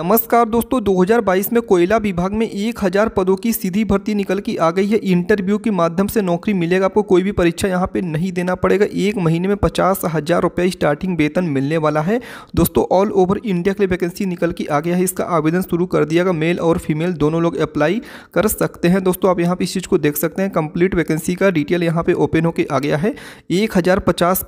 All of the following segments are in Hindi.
नमस्कार दोस्तों 2022 में कोयला विभाग में 1000 पदों की सीधी भर्ती निकल के आ गई है इंटरव्यू के माध्यम से नौकरी मिलेगा आपको कोई भी परीक्षा यहाँ पे नहीं देना पड़ेगा एक महीने में पचास हज़ार रुपये स्टार्टिंग वेतन मिलने वाला है दोस्तों ऑल ओवर इंडिया के लिए वैकेंसी निकल के आ गया है इसका आवेदन शुरू कर दिया गया मेल और फीमेल दोनों लोग अप्लाई कर सकते हैं दोस्तों आप यहाँ पर इस चीज़ को देख सकते हैं कंप्लीट वैकेंसी का डिटेल यहाँ पर ओपन होकर आ गया है एक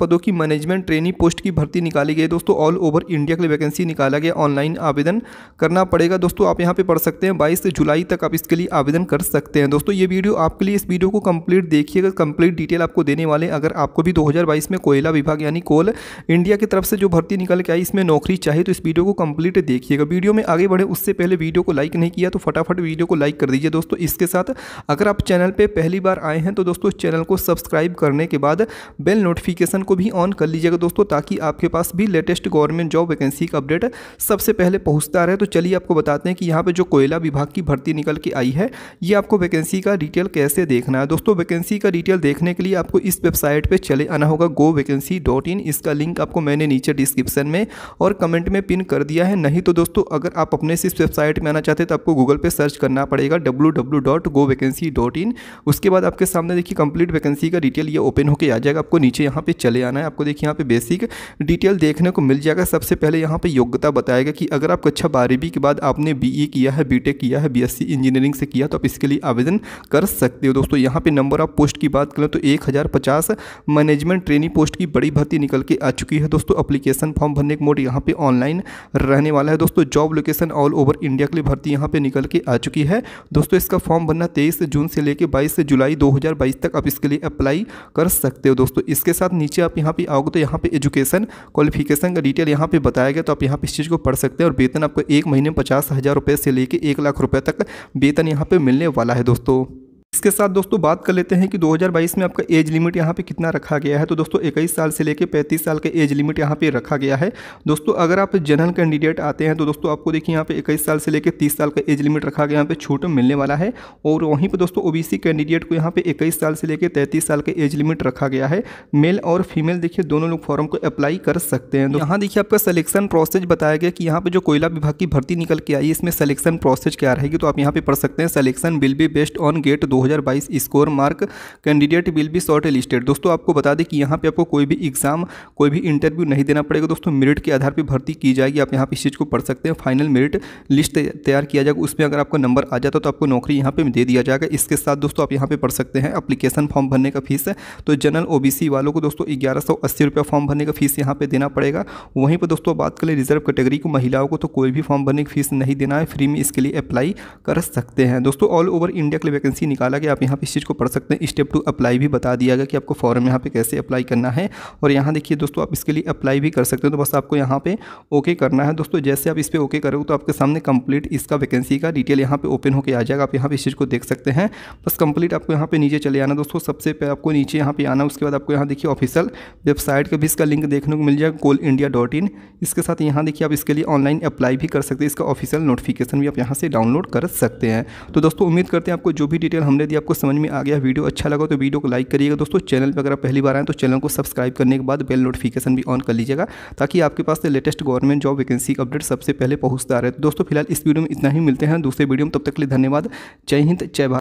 पदों की मैनेजमेंट ट्रेनिंग पोस्ट की भर्ती निकाली गई दोस्तों ऑल ओवर इंडिया के लिए वैकेंसी निकाला गया ऑनलाइन आवेदन करना पड़ेगा दोस्तों आप यहाँ पे पढ़ सकते हैं बाईस जुलाई तक आप इसके लिए आवेदन कर सकते हैं दोस्तों ये वीडियो आपके लिए इस वीडियो को कंप्लीट देखिएगा कंप्लीट डिटेल आपको देने वाले हैं अगर आपको भी 2022 में कोयला विभाग यानी कोल इंडिया की तरफ से जो भर्ती निकल के आई इसमें नौकरी चाहिए तो इस वीडियो को कंप्लीट देखिएगा वीडियो में आगे बढ़े उससे पहले वीडियो को लाइक नहीं किया तो फटाफट वीडियो को लाइक कर दीजिए दोस्तों इसके साथ अगर आप चैनल पर पहली बार आए हैं तो दोस्तों चैनल को सब्सक्राइब करने के बाद बेल नोटिफिकेशन को भी ऑन कर लीजिएगा दोस्तों ताकि आपके पास भी लेटेस्ट गवर्नमेंट जॉब वैकेंसी का अपडेट सबसे पहले पहुँचता रहा है तो चलिए आपको बताते हैं कि यहाँ पर जो कोयला विभाग की भर्ती निकल के आई है ये आपको वैकेंसी का डिटेल कैसे देखना है दोस्तों वैकेंसी का डिटेल देखने के लिए आपको इस वेबसाइट पर चले आना होगा गो वैकेंसी इसका लिंक आपको मैंने नीचे डिस्क्रिप्शन में और कमेंट में पिन कर दिया है नहीं तो दोस्तों अगर आप अपने से इस वेबसाइट में आना चाहते तो आपको गूगल पर सर्च करना पड़ेगा W W dot go vacancy dot in उसके बाद आपके सामने देखिए कंप्लीट वैकेंसी का डिटेल ये ओपन होकर आ जाएगा आपको नीचे यहाँ पे चले आना है आपको देखिए यहाँ पे बेसिक डिटेल देखने को मिल जाएगा सबसे पहले यहाँ पे योग्यता बताएगा कि अगर आप कक्षा अच्छा बारहवीं के बाद आपने बी किया है बी किया है बी इंजीनियरिंग से किया तो आप इसके लिए आवेदन कर सकते हो दोस्तों यहाँ पे नंबर ऑफ पोस्ट की बात करें तो एक हज़ार पचास मैनेजमेंट ट्रेनिंग पोस्ट की बड़ी भर्ती निकल के आ चुकी है दोस्तों अप्लीकेशन फॉर्म भरने के मोड यहाँ पे ऑनलाइन रहने वाला है दोस्तों job location all over India के लिए भर्ती यहाँ पे निकल के आ चुकी है दोस्तों इसका फॉर्म भरना तेईस जून से लेकर बाईस जुलाई दो तक आप इसके लिए अप्लाई कर सकते हो दोस्तों इसके साथ नीचे आप यहाँ पे आओगे तो यहाँ पे एजुकेशन क्वालिफिकेशन का डिटेल यहाँ पे बताया गया तो आप यहाँ पे इस चीज़ को पढ़ सकते हैं और वेतन आपको एक महीने में पचास हज़ार रुपये से लेकर एक लाख रुपये तक वेतन यहाँ पर मिलने वाला है दोस्तों इसके साथ दोस्तों बात कर लेते हैं कि 2022 में आपका एज लिमिट यहाँ पे कितना रखा गया है तो दोस्तों इक्कीस साल से लेकर 35 साल का एज लिमिट यहाँ पे रखा गया है दोस्तों अगर आप जनरल कैंडिडेट आते हैं तो दोस्तों आपको देखिए यहाँ पे इक्कीस साल से लेकर 30 साल का एज लिमिट रखा गया यहाँ पे छूट मिलने वाला है और वहीं पर दोस्तों ओबीसी कैंडिडेट को यहाँ पे इक्कीस साल से लेकर तैंतीस साल का एज लिमिट रखा गया है मेल और फीमेल देखिए दोनों लोग फॉर्म को अप्लाई कर सकते हैं यहाँ देखिए आपका सिलेक्शन प्रोसेस बताया गया कि यहाँ पे जो कोयला विभाग की भर्ती निकल के आई इसमें सलेक्शन प्रोसेस क्या रहेगी तो आप यहाँ पे पढ़ सकते हैं selection will be based on GATE दो 2022 score mark candidate will be shortlisted दोस्तों आपको बता दें कि यहाँ पे आपको कोई भी एग्जाम कोई भी इंटरव्यू नहीं देना पड़ेगा दोस्तों मेरिट के आधार पर भर्ती की जाएगी आप यहाँ पर इस चीज़ को पढ़ सकते हैं फाइनल मेरिट लिस्ट तैयार किया जाएगा उसमें अगर आपका नंबर आ जाता तो आपको नौकरी यहाँ पर दे दिया जाएगा इसके साथ दोस्तों आप यहाँ पर पढ़ सकते हैं अप्लीकेशन फॉर्म भरने का फीस तो जनरल ओबीसी वालों को दोस्तों ग्यारह सौ अस्सी रुपया फॉर्म भरने का फीस यहाँ पर देना पड़ेगा वहीं पर दोस्तों बात करें रिजर्व कैटेगरी को महिलाओं को तो कोई भी फॉर्म भरने की फीस नहीं देना है फ्री में इसके लिए अप्लाई कर सकते हैं दोस्तों ऑल ओवर इंडिया के लिए वैकेंसी निकाल हालांकि आप यहाँ पर इस चीज़ को पढ़ सकते हैं स्टेप टू अप्लाई भी बता दिया गया कि आपको फॉर्म यहाँ पे कैसे अप्लाई करना है और यहाँ देखिए दोस्तों आप इसके लिए अप्लाई भी कर सकते हैं तो बस आपको यहाँ पे ओके करना है दोस्तों जैसे आप इस पर ओके करोगे तो आपके सामने कंप्लीट इसका वैकेंसी का डिटेल यहाँ पे ओपन होकर आ जाएगा आप यहाँ पर इस चीज़ को देख सकते हैं बस कंप्लीट आपको यहाँ पे नीचे चले आना दोस्तों सबसे पहले आपको नीचे यहाँ पर आना उसके बाद आपको यहाँ देखिए ऑफिशियल वेबसाइट का भी इसका लिंक देखने को मिल जाएगा कोल इंडिया डॉट इन इसके साथ यहाँ देखिए आप इसके लिए ऑनलाइन अप्लाई भी कर सकते हैं इसका ऑफिशियल नोटिफिकेशन भी आप यहाँ से डाउनलोड कर सकते हैं तो दोस्तों उम्मीद करते हैं आपको जो भी डिटेल हम स्टूडेंट यदि आपको समझ में आ गया वीडियो अच्छा लगा तो वीडियो को लाइक करिएगा दोस्तों चैनल पर अगर आप पहली बार आए तो चैनल को सब्सक्राइब करने के बाद बेल नोटिफिकेशन भी ऑन कर लीजिएगा ताकि आपके पास latest government job vacancy update सबसे पहले पहुंचता रहे तो दोस्तों फिलहाल इस वीडियो में इतना ही मिलते हैं दूसरे वीडियो में तब तक के लिए धन्यवाद जय हिंद जय भारत